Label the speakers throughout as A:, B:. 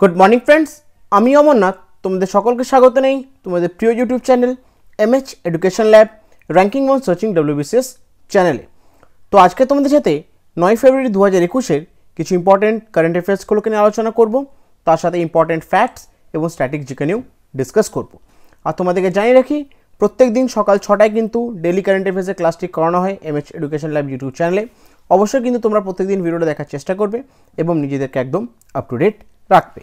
A: Good morning friends আমি অমরনাথ তোমাদের সকলকে স্বাগত নেই তোমাদের প্রিয় YouTube channel MH education lab ranking one searching WBCS চ্যানেলে তো আজকে তোমাদের সাথে নয় ফেব্রুয়ারি দু হাজার একুশের কিছু ইম্পর্টেন্ট কারেন্ট অ্যাফেয়ার্সগুলোকে নিয়ে আলোচনা করব তার সাথে ইম্পর্টেন্ট ফ্যাক্টস এবং স্ট্যাটিক জিকে নিয়েও ডিসকাস করব আর তোমাদেরকে জানিয়ে রাখি প্রত্যেক দিন সকাল ছটায় কিন্তু ডেলি কারেন্ট অ্যাফেয়ার্সের ক্লাসটি করানো হয় এমএচ এডুকেশন ল্যাব ইউটিউব চ্যানেলে অবশ্যই কিন্তু তোমরা প্রত্যেকদিন ভিডিওটা দেখার চেষ্টা করবে এবং নিজেদেরকে একদম আপ টু ডেট রাখবে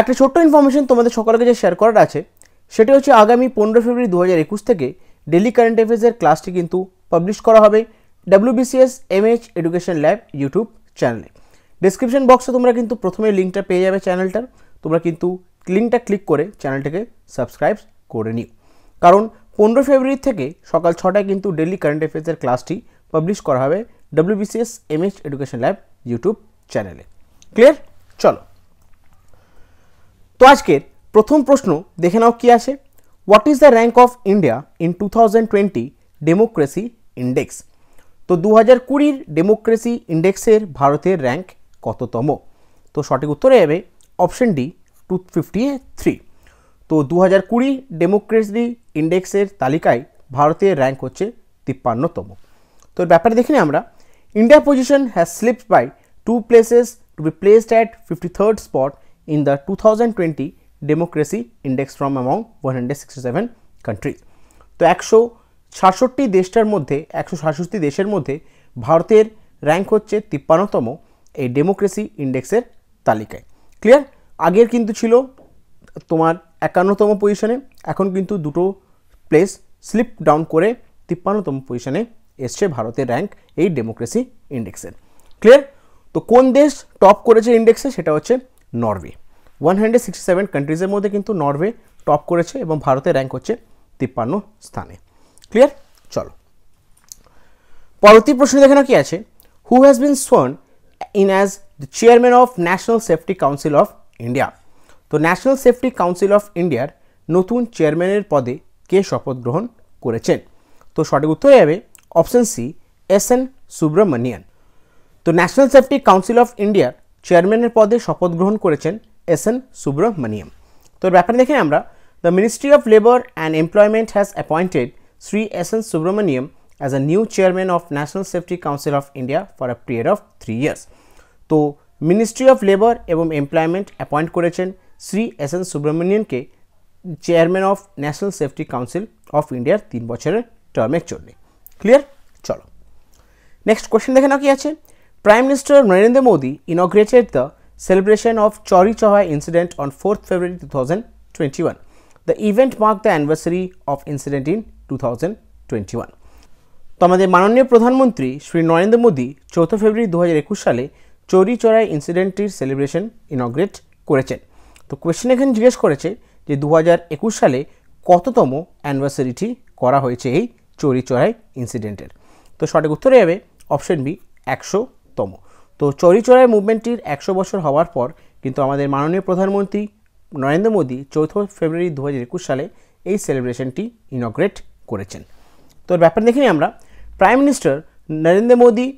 A: একটা ছোট্ট ইনফরমেশন তোমাদের সকলের কাছে শেয়ার করার আছে সেটি হচ্ছে আগামী পনেরো ফেব্রুয়ারি দু হাজার একুশ থেকে ডেলি কারেন্ট অ্যাফেয়ার্সের ক্লাসটি কিন্তু পাবলিশ করা হবে WBCS MH education lab YouTube চ্যানেলে ডিসক্রিপশন বক্সে তোমরা কিন্তু প্রথমে লিঙ্কটা পেয়ে যাবে চ্যানেলটার তোমরা কিন্তু লিঙ্কটা ক্লিক করে চ্যানেলটাকে সাবস্ক্রাইব করে নিও কারণ পনেরো ফেব্রুয়ারি থেকে সকাল ছটায় কিন্তু ডেলি কারেন্ট অ্যাফেয়ার্সের ক্লাসটি পাবলিশ করা হবে WBCS MH education lab YouTube চ্যানেলে ক্লিয়ার চলো তো আজকের প্রথম প্রশ্ন দেখে নাও কি আসে what is the rank of India in two thousand twenty democracy index তো দু হাজার কুড়ির ডেমোক্রেসি ইন্ডেক্সের ভারতের র্যাঙ্ক কততম তো সঠিক উত্তরে যাবে option D two fifty three তো দু হাজার কুড়ি ডেমোক্রেসি ইন্ডেক্সের তালিকায় ভারতের র্যাঙ্ক হচ্ছে তিপ্পান্নতম তো এর ব্যাপারে দেখিনি আমরা India position has slipped by two places to be placed at fifty third spot in the 2020 Democracy Index from among 167 countries. তো একশো সাতষট্টি দেশটার মধ্যে একশো সাতষট্টি দেশের মধ্যে ভারতের র্যাঙ্ক হচ্ছে তিপ্পান্নতম এই ডেমোক্রেসি ইন্ডেক্সের তালিকায় ক্লিয়ার আগের কিন্তু ছিল তোমার একান্নতম পজিশনে এখন কিন্তু দুটো প্লেস স্লিপ ডাউন করে তিপ্পান্নতম পজিশনে এসছে ভারতের র্যাঙ্ক এই ডেমোক্রেসি ইন্ডেক্সের ক্লিয়ার তো কোন দেশ টপ করেছে ইন্ডেক্সে সেটা হচ্ছে Norway one hundred sixty seven কান্ট্রিজের মধ্যে কিন্তু নরওয়ে টপ করেছে এবং ভারতের র্যাঙ্ক হচ্ছে তিপ্পান্ন স্থানে ক্লিয়ার চলো পরবর্তী প্রশ্ন দেখে কি আছে who has been sworn in as the chairman of national safety council of India তো ন্যাশনাল সেফটি কাউন্সিল অফ ইন্ডিয়ার নতুন চেয়ারম্যানের পদে কে শপথ গ্রহণ করেছেন তো সঠিক উত্তর যাবে option C S N Subramanian তো ন্যাশনাল সেফটি কাউন্সিল অফ ইন্ডিয়ার চেয়ারম্যানের পদে শপথ গ্রহণ করেছেন এস এন সুব্রহ্মণিয়াম তো ব্যাপারে দেখেন আমরা the ministry of labour and employment has appointed Shri S N Subramaniam as a new chairman of national safety council of India for a period of three years তো মিনিস্ট্রি অফ লেবার এবং employment appoint করেছেন Shri S N সুব্রহ্মণিয়ামকে chairman of national safety council of ইন্ডিয়ার তিন বছরের টার্মের জন্যে clear চলো নেক্সট কোয়েশ্চেন দেখে নাও কি আছে Prime Minister Narendra Modi inaugurated the celebration of Chauri Chauha incident on 4th February 2021. The event marked the anniversary of incident in 2021. তো আমাদের মাননীয় প্রধানমন্ত্রী শ্রী নরেন্দ্র মোদী চৌঠা ফেব্রুয়ারি দু হাজার একুশ সালে চৌরি চড়াই ইনসিডেন্টটির সেলিব্রেশন ইনগ্রেট করেছেন তো কোয়েশ্চেন এখানে জিজ্ঞেস করেছে যে দু হাজার একুশ সালে কততম অ্যানিভার্সারিটি করা হয়েছে এই চৌরি চড়াই ইনসিডেন্টের তো সঠিক উত্তরে যাবে অপশন বি একশো তম তো চৌরিচৌরাই মুভমেন্টটির একশো বছর হওয়ার পর কিন্তু আমাদের মাননীয় প্রধানমন্ত্রী নরেন্দ্র মোদী চৌথ ফেব্রুয়ারি দু সালে এই সেলিব্রেশনটি ইনগ্রেট করেছেন তো ব্যাপার দেখিনি আমরা prime minister Narendra Modi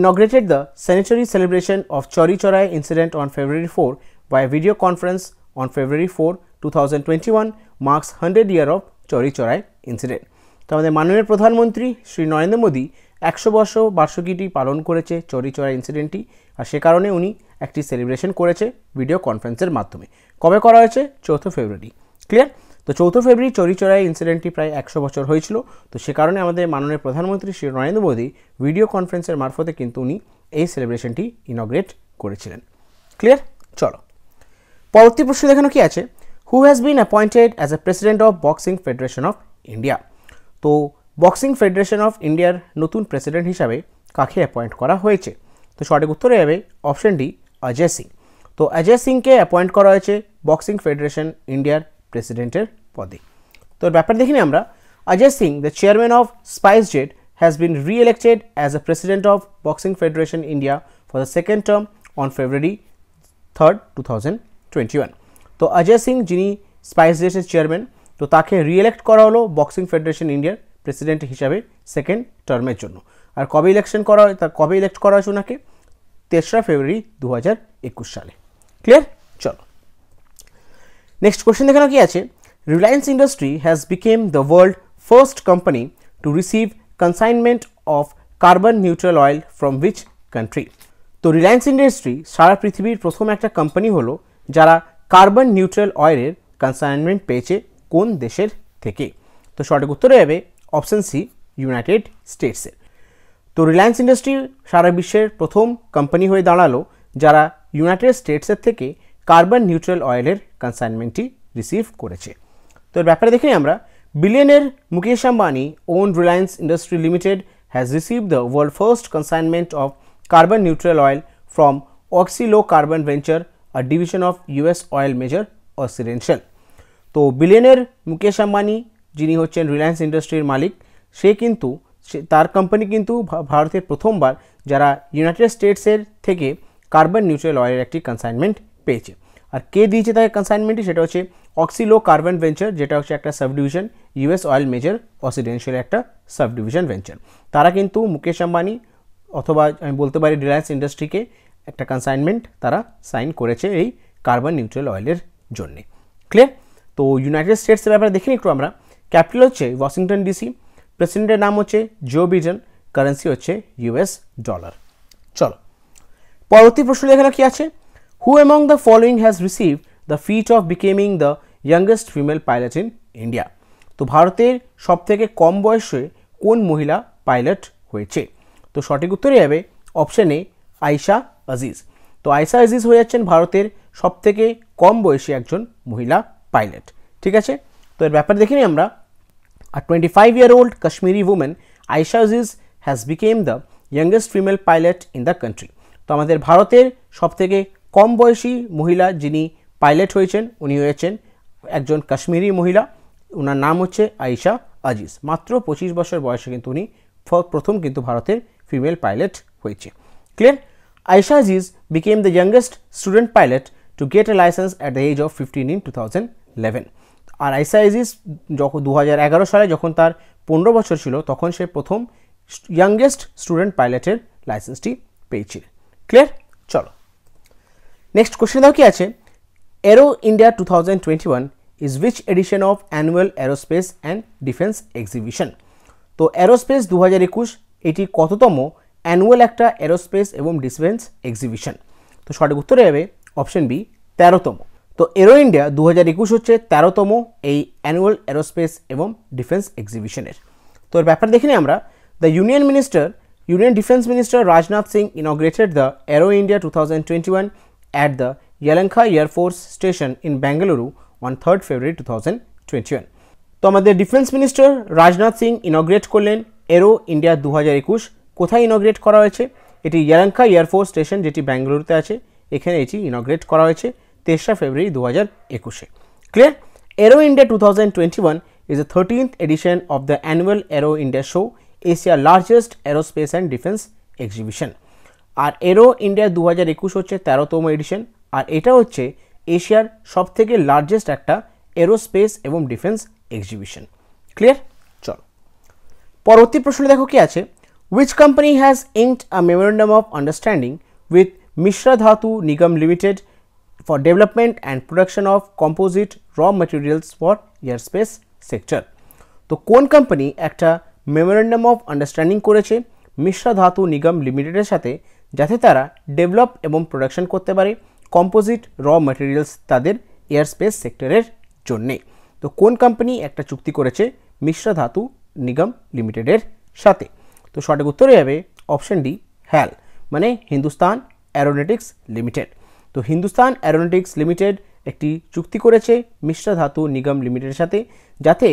A: inaugurated the sanitary celebration of Chori Chorai incident on February 4 via video conference on February 4, 2021 marks hundred year of Chori Chorai incident তো আমাদের মাননীয় প্রধানমন্ত্রী শ্রী নরেন্দ্র মোদী একশো বর্ষ বার্ষিকীটি পালন করেছে চড়া ইনসিডেন্টটি আর সে কারণে উনি একটি সেলিব্রেশন করেছে ভিডিও কনফারেন্সের মাধ্যমে কবে করা হয়েছে চৌথ ফেব্রুয়ারি ক্লিয়ার তো চৌথ ফেব্রুয়ারি চড়াই ইনসিডেন্টটি প্রায় একশো বছর হয়েছিল তো সে কারণে আমাদের মাননীয় প্রধানমন্ত্রী শ্রী নরেন্দ্র মোদী ভিডিও কনফারেন্সের মারফতে কিন্তু উনি এই সেলিব্রেশনটি ইনগ্রেট করেছিলেন ক্লিয়ার চলো পরবর্তী প্রশ্ন দেখানো কি আছে who has been appointed as a president of boxing federation of India তো বক্সিং ফেডারেশন অফ ইন্ডিয়ার নতুন প্রেসিডেন্ট হিসাবে কাকে অ্যাপয়েন্ট করা হয়েছে তো সঠিক উত্তরে যাবে অপশন ডি অজয় সিং তো অজয় সিংকে অ্যাপয়েন্ট করা হয়েছে বক্সিং ফেডারেশন ইন্ডিয়ার প্রেসিডেন্টের পদে তো ব্যাপার দেখিনি আমরা Ajay Singh the chairman of spice jet has as a president of boxing federation India for the second term on February third two thousand twenty one তো অজয় সিং যিনি স্পাইস জেটের চেয়ারম্যান তো তাকে রিএলেক্ট করা হলো বক্সিং ফেডারেশন ইন্ডিয়ার প্রেসিডেন্ট হিসাবে সেকেন্ড টার্মের জন্য আর কবে ইলেকশন করা হয় তার কবে ইলেক্ট করা হয়েছে ওনাকে তেসরা ফেব্রুয়ারি দু সালে ক্লিয়ার চলো নেক্সট কোয়েশ্চেন দেখানো কি আছে reliance industry has became the world first company to receive consignment of carbon neutral oil from which country তো রিলায়েন্স ইন্ডাস্ট্রি সারা পৃথিবীর প্রথম একটা কোম্পানি হলো যারা কার্বন নিউট্রাল অয়েলের কনসাইনমেন্ট পেয়েছে কোন দেশের থেকে তো সঠিক উত্তরে হবে অপশন সি ইউনাইটেড স্টেটসের তো রিলায়েন্স ইন্ডাস্ট্রি সারা বিশ্বের প্রথম কোম্পানি হয়ে দাঁড়ালো যারা ইউনাইটেড স্টেটসের থেকে কার্বন নিউট্রাল অয়েলের কনসাইনমেন্টটি রিসিভ করেছে তো এর ব্যাপারে দেখি আমরা বিলিয়নের Mukesh Ambani own reliance industry limited has receive the world first consignment of carbon neutral oil from oxy low carbon venture আর division of US oil major occidental তো বিলিয়নের মুকেশ আম্বানি জিনি হচেন রিলায়েন্স ইন্ডাস্ট্রি এর মালিক সে কিন্তু তার কোম্পানি কিন্তু ভারতের প্রথমবার যারা ইউনাইটেড স্টেটস এর থেকে কার্বন নিউট্রাল অয়েল এর একটা কনসাইনমেন্ট পেয়েছে আর কে দিয়েটা কনসাইনমেন্ট সেটা হচ্ছে অক্সিলো কার্বন वेंচার যেটা হচ্ছে একটা sub division US oil major occidental একটা সাব ডিভিশন वेंচার তারা কিন্তু মুকেশ আম্বানি অথবা আমি বলতে পারি রিলায়েন্স ইন্ডাস্ট্রি কে একটা কনসাইনমেন্ট তারা সাইন করেছে এই কার্বন নিউট্রাল অয়েলের জন্য ক্লিয়ার তো ইউনাইটেড স্টেটস এর ব্যাপারে দেখিনি তোমরা আমরা ক্যাপিটাল হচ্ছে ওয়াশিংটন ডিসি প্রেসিডেন্টের নাম হচ্ছে জো বিডেন কারেন্সি হচ্ছে ইউএস ডলার চলো পরবর্তী প্রশ্ন এখানে কি আছে who among the following has receive the feat of becoming the youngest female pilot in India তো ভারতের সব থেকে কম বয়সে কোন মহিলা পাইলট হয়েছে তো সঠিক উত্তরে যাবে অপশানে এ আয়শা আজিজ তো আয়সা আজিজ হয়ে যাচ্ছেন ভারতের সবথেকে কম বয়সী একজন মহিলা পাইলট ঠিক আছে তো এর ব্যাপারে দেখিনি আমরা A 25-year-old Kashmiri woman, Aisha Aziz, has became the youngest female pilot in the country. তো আমাদের ভারতের সবথেকে কম বয়সী মহিলা যিনি পাইলট হয়েছেন উনি হয়েছেন একজন কাশ্মীরি মহিলা ওনার নাম হচ্ছে আয়েশা আজিজ মাত্র পঁচিশ বছর বয়সে কিন্তু উনি প্রথম কিন্তু ভারতের ফিমেল পাইলট হয়েছে clear Ayesha Aziz became the youngest student pilot to get a licence at the age of fifteen in two thousand eleven আর এজিস যখন দু সালে যখন তার পনেরো বছর ছিল তখন সে প্রথম ইয়াংগেস্ট স্টুডেন্ট পাইলটের লাইসেন্সটি পেয়েছিল ক্লিয়ার চলো নেক্সট কোশ্চেন দাও কি আছে aero India two thousand twenty one is which edition of annual aerospace and defence exhibition তো অ্যারোস্পেস দু হাজার একুশ এটি কততম অ্যানুয়াল একটা অ্যারোস্পেস এবং ডিফেন্স এক্সিবিশন তো সঠিক উত্তরে হবে অপশন বি তেরোতম তো এরো ইন্ডিয়া দু হাজার একুশ হচ্ছে তেরোতম এই অ্যানুয়াল এরোস্পেস এবং ডিফেন্স এক্সিবিশনের তো এর ব্যাপার দেখে আমরা the union minister Union Defense Minister Rajnath Singh inaugurated the Aero India 2021 at the station in Bengaluru on third February two thousand February one তো আমাদের defence minister Rajnath Singh inaugurate করলেন এরো ইন্ডিয়া দু হাজার একুশ কোথায় ইনগ্রেট করা হয়েছে এটি ইয়ালাঙ্কা এয়ারফোর্স স্টেশন যেটি ব্যাঙ্গালুরুতে আছে এখানে এটি ইনগ্রেট করা হয়েছে তেসরা ফেব্রুয়ারি দু হাজার একুশে clear aero India two thousand twenty one is thirteenth edition of the annual annual India show এশিয়ার largest largest aerospace and defence exhibition আর এরো ইন্ডিয়া দু হাজার একুশ হচ্ছে তেরোতম এডিশন আর এটা হচ্ছে এশিয়ার সব থেকে লার্জেস্ট একটা এরোস্পেস এবং ডিফেন্স এক্সিবিশন ক্লিয়ার চল পরবর্তী প্রশ্ন দেখো কি আছে which company has inked a memorandum of understanding with Mishra Dhatu Nigam limited for development and production of composite raw materials for airspace sector. তো কোন কোম্পানি একটা মেমোরেন্ডাম অফ আন্ডারস্ট্যান্ডিং করেছে মিশ্রা ধাতু নিগম লিমিটেডের সাথে যাতে তারা ডেভেলপ এবং প্রোডাকশন করতে পারে কম্পোজিট র ম্যাটেরিয়ালস তাদের এয়ারস্পেস সেক্টরের জন্যে তো কোন কোম্পানি একটা চুক্তি করেছে মিশ্রা ধাতু নিগম লিমিটেডের সাথে তো সঠিক উত্তরে যাবে অপশন ডি হ্যাল মানে হিন্দুস্তান অ্যারোনেটিক্স লিমিটেড तो हिंदुस्तान एरोनॉटिक्स लिमिटेड एकटी চুক্তি করেছে मिश्रा ধাতু নিগম লিমিটেডের সাথে যাতে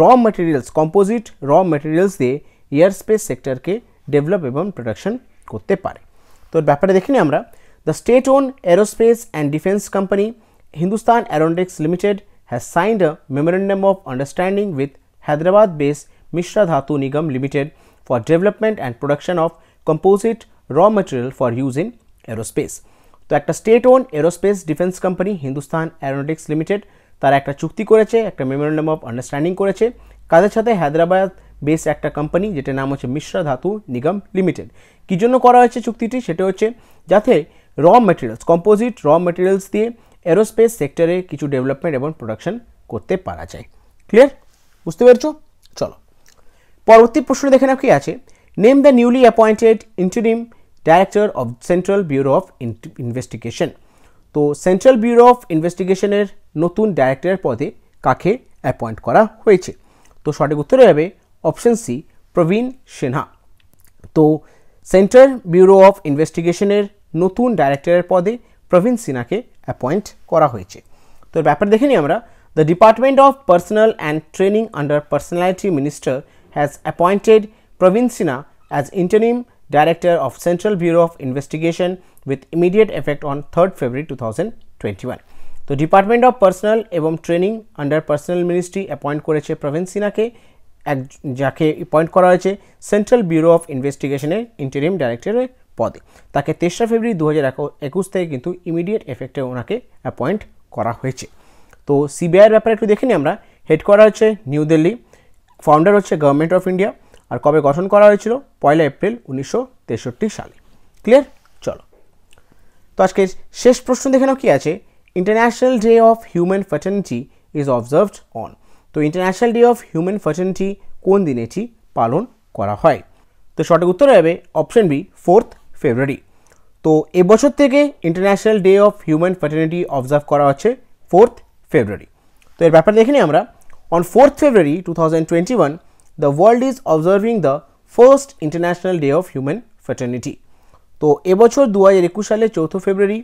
A: raw materials composite raw materials এ এয়ারস্পেস সেক্টর কে ডেভেলপ এবন প্রোডাকশন করতে পারে তো ব্যাপারে দেখি না আমরা the state own aerospace and defence company Hindustan aeronautics limited has signed a memorandum of understanding with Hyderabad based Mishra Dhatu Nigam limited for development and production of composite raw material for use in aerospace তো একটা state own aerospace defence company Hindustan aeronautics limited তারা একটা চুক্তি করেছে একটা memorandum of understanding করেছে কাদের সাথে Hyderabad base একটা কোম্পানি যেটার নাম হচ্ছে মিশ্রা ধাতু নিগম লিমিটেড কী জন্য করা হয়েছে চুক্তিটি সেটা হচ্ছে যাতে raw materials composite raw materials দিয়ে এরোস্পেস সেক্টরে কিছু ডেভেলপমেন্ট এবং প্রোডাকশন করতে পারা যায় ক্লিয়ার বুঝতে পেরেছ চলো পরবর্তী প্রশ্ন দেখে নাও কি আছে name the newly appointed interim director of central bureau of investigation তো সেন্ট্রাল ব্যুরো অফ ইনভেস্টিগেশনের নতুন ডাইরেক্টরের পদে কাকে অ্যাপয়েন্ট করা হয়েছে তো সঠিক উত্তর হবে অপশন সি প্রবীণ সিনহা তো সেন্ট্রাল ব্যুরো অফ ইনভেস্টিগেশনের নতুন ডাইরেক্টরের পদে প্রবীণ সিনহাকে অ্যাপয়েন্ট করা হয়েছে তো ব্যাপার দেখে নিই আমরা the department of personnel and training under personality minister has appointed Praveen Sinha as interim Director of Central Bureau of Investigation with immediate effect on 3rd February 2021 তো ডিপার্টমেন্ট অফ পার্সোনাল এবং training under personnel ministry appoint করেছে প্রবীণ সিনহাকে এক যাকে appoint করা হয়েছে central bureau of ইনভেস্টিগেশনের interim ডাইরেক্টরের পদে তাকে তেসরা ফেব্রুয়ারি দু হাজার একুশ থেকে কিন্তু ইমিডিয়েট এফেক্টে ওনাকে অ্যাপয়েন্ট করা হয়েছে তো সিবিআইয়ের ব্যাপারে একটু দেখে নিই আমরা হেড করা হচ্ছে নিউ দিল্লি ফাউন্ডার হচ্ছে গভর্নমেন্ট অফ ইন্ডিয়া আর কবে গঠন করা হয়েছিল পয়লা এপ্রিল উনিশশো সালে ক্লিয়ার চলো তো আজকের শেষ প্রশ্ন দেখে নাও কী আছে international day of human fraternity is observed on তো international day of human fraternity কোন দিনে এটি পালন করা হয় তো সঠিক উত্তর হবে অপশন বি ফোর্থ ফেব্রুয়ারি তো এবছর থেকে international day of human fraternity observe করা হচ্ছে ফোর্থ ফেব্রুয়ারি তো এর ব্যাপারে দেখে নিই আমরা on fourth February two thousand twenty one the world is observing the first international day of human fraternity তো এবছর দু হাজার একুশ সালে চৌথ ফেব্রুয়ারি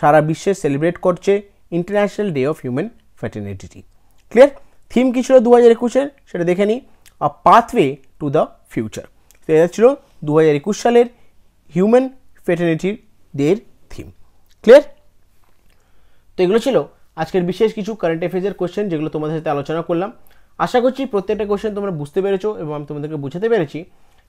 A: সারা বিশ্বে সেলিব্রেট করছে international day of human fraternity clear theme কী ছিল দু হাজার একুশের সেটা দেখে নিই a pathway to the future তো এটা ছিল দু হাজার একুশ সালের হিউম্যান ফ্র্যাটার্নিটির ডের থিম ক্লিয়ার তো এগুলো ছিল আজকের বিশেষ কিছু কারেন্ট অ্যাফেয়ার্সের কোয়েশ্চেন যেগুলো তোমাদের সাথে আলোচনা করলাম আশা করছি প্রত্যেকটা কোয়েশ্চেন তোমরা বুঝতে পেরেছো এবং আমি তোমাদেরকে বুঝাতে পেরেছি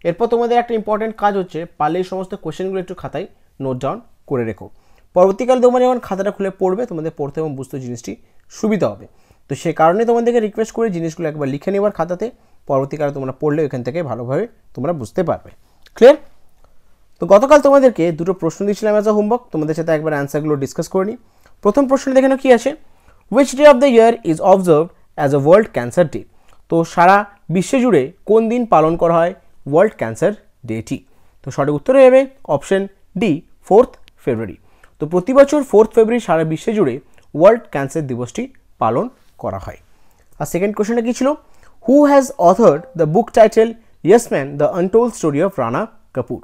A: এরপর তোমাদের একটা ইম্পর্টেন্ট কাজ হচ্ছে পারলে এই সমস্ত কোয়েশ্চেনগুলো একটু খাতায় নোট ডাউন করে রেখো পরবর্তীকালে তোমরা যখন খাতাটা খুলে পড়বে তোমাদের পড়তে এবং বুঝতে জিনিসটি সুবিধা হবে তো সে কারণে তোমাদেরকে রিকোয়েস্ট করে জিনিসগুলো একবার লিখে নেবার খাতাতে পরবর্তীকালে তোমরা পড়লে এখান থেকে ভালোভাবে তোমরা বুঝতে পারবে ক্লিয়ার তো গতকাল তোমাদেরকে দুটো প্রশ্ন দিয়েছিলাম অ্যাজ অ হোমওয়ার্ক তোমাদের সাথে একবার অ্যান্সারগুলো ডিসকাস করে নিই প্রথম প্রশ্ন দেখে কি আছে which day of the year is observed as a world cancer day তো সারা বিশ্বে জুড়ে কোন দিন পালন করা হয় ওয়ার্ল্ড ক্যান্সার ডেটি তো সঠিক উত্তর হয়ে যাবে অপশন ডি ফোর্থ ফেব্রুয়ারি তো প্রতি বছর ফোর্থ ফেব্রুয়ারি সারা বিশ্বে জুড়ে ওয়ার্ল্ড ক্যান্সার দিবসটি পালন করা হয় আর সেকেন্ড কোয়েশনটা কী ছিল who has authored the book titled yes man the untold story of Rana Kapoor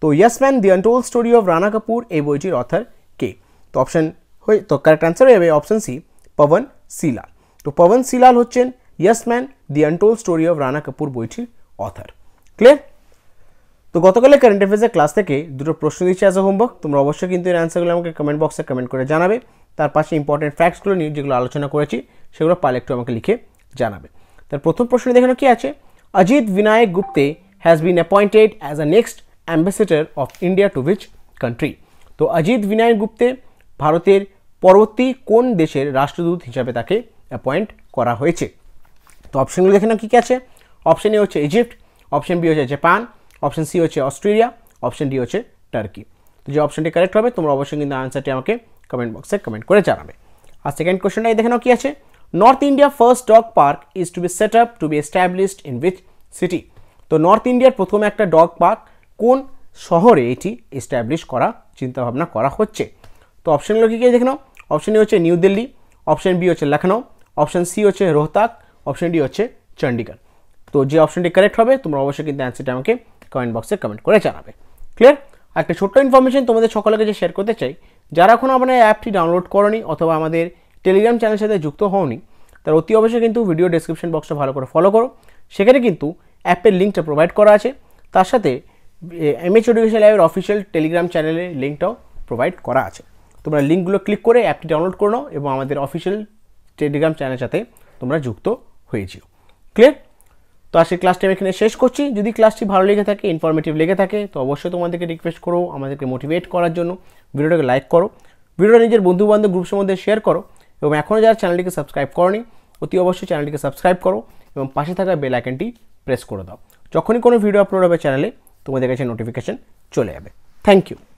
A: তো yes man the untold story of Rana Kapoor এই বইটির অথার কে তো অপশন হয়ে তো কারেক্ট অ্যান্সার হয়ে যাবে অপশন সি পবন শিলা তো পবন সিলাল হচ্ছেন yes man the untold story of Rana Kapoor বইটির অথার ক্লিয়ার তো গতকালের কারেন্ট অ্যাফেয়ার্সের ক্লাস থেকে দুটো প্রশ্ন দিচ্ছি অ্যাজ এ হোমওয়ার্ক তোমরা অবশ্যই কিন্তু এর অ্যান্সারগুলো আমাকে কমেন্ট বক্সে কমেন্ট করে জানাবে তার পাশে ইম্পর্টেন্ট ফ্যাক্টসগুলো নিয়ে যেগুলো আলোচনা করেছি সেগুলো পালে একটু আমাকে লিখে জানাবে তার প্রথম প্রশ্ন দেখানো কি আছে Ajit Vinayak Gupte has been appointed as a next ambassador of India to which country তো অজিত বিনায়ক গুপ্তে ভারতের পরবর্তী কোন দেশের রাষ্ট্রদূত হিসাবে তাকে অ্যাপয়েন্ট করা হয়েছে তো অপশানগুলো দেখে নাও কী কী আছে অপশান এ হচ্ছে ইজিপ্ট অপশান বি হচ্ছে জাপান অপশান সি হচ্ছে অস্ট্রেলিয়া অপশান ডি হচ্ছে টার্কি তো যে অপশানটি কারেক্ট হবে তোমরা অবশ্যই কিন্তু আনসারটি আমাকে কমেন্ট বক্সে কমেন্ট করে জানাবে আর সেকেন্ড কোয়েশনটাই দেখে নাও কী আছে north India first dog park is to be set up to be established in with city তো নর্থ ইন্ডিয়ার প্রথম একটা ডগ পার্ক কোন শহরে এটি এস্টাবলিশ করা চিন্তাভাবনা করা হচ্ছে তো অপশানগুলো কী কী দেখে নাও অপশান এ হচ্ছে নিউ দিল্লি অপশান বি হচ্ছে লখনৌ অপশান সি হচ্ছে রোহতাক অপশান ডি হচ্ছে চণ্ডীগড় তো যে অপশানটি কারেক্ট হবে তোমরা অবশ্যই কিন্তু অ্যান্সারটা আমাকে কমেন্ট বক্সে কমেন্ট করে জানাবে ক্লিয়ার একটা ছোট্ট ইনফরমেশন তোমাদের সকলের যে শেয়ার করতে চাই যারা এখন আপনার অ্যাপটি ডাউনলোড করনি অথবা আমাদের টেলিগ্রাম চ্যানেলের সাথে যুক্ত হওনি তার অতি অবশ্যই কিন্তু ভিডিও ডিসক্রিপশন বক্সটা ভালো করে ফলো করো সেখানে কিন্তু অ্যাপের লিঙ্কটা প্রোভাইড করা আছে তার সাথে এমএচ এডুকেশন অ্যাপের অফিসিয়াল টেলিগ্রাম চ্যানেলের লিঙ্কটাও প্রোভাইড করা আছে তোমরা লিঙ্কগুলো ক্লিক করে অ্যাপটি ডাউনলোড করে নাও এবং আমাদের অফিসিয়াল টেলিগ্রাম চ্যানেলের সাথে তোমরা যুক্ত হয়ে ক্লিয়ার তো আজকে ক্লাসটি আমি এখানে শেষ করছি যদি ক্লাসটি ভালো লেগে থাকে ইনফরমেটিভ লেগে থাকে তো অবশ্যই তোমাদেরকে রিকোয়েস্ট করো আমাদেরকে মোটিভেট করার জন্য ভিডিওটাকে লাইক করো ভিডিওটা নিজের বন্ধুবান্ধব গ্রুপসের মধ্যে শেয়ার করো এবং এখনও যারা চ্যানেলটিকে সাবস্ক্রাইব করনি অতি অবশ্যই চ্যানেলটিকে সাবস্ক্রাইব করো এবং পাশে থাকা বেল আইকনটি প্রেস করে দাও যখনই কোনো ভিডিও আপলোড হবে চ্যানেলে তোমাদের কাছে নোটিফিকেশান চলে যাবে থ্যাংক ইউ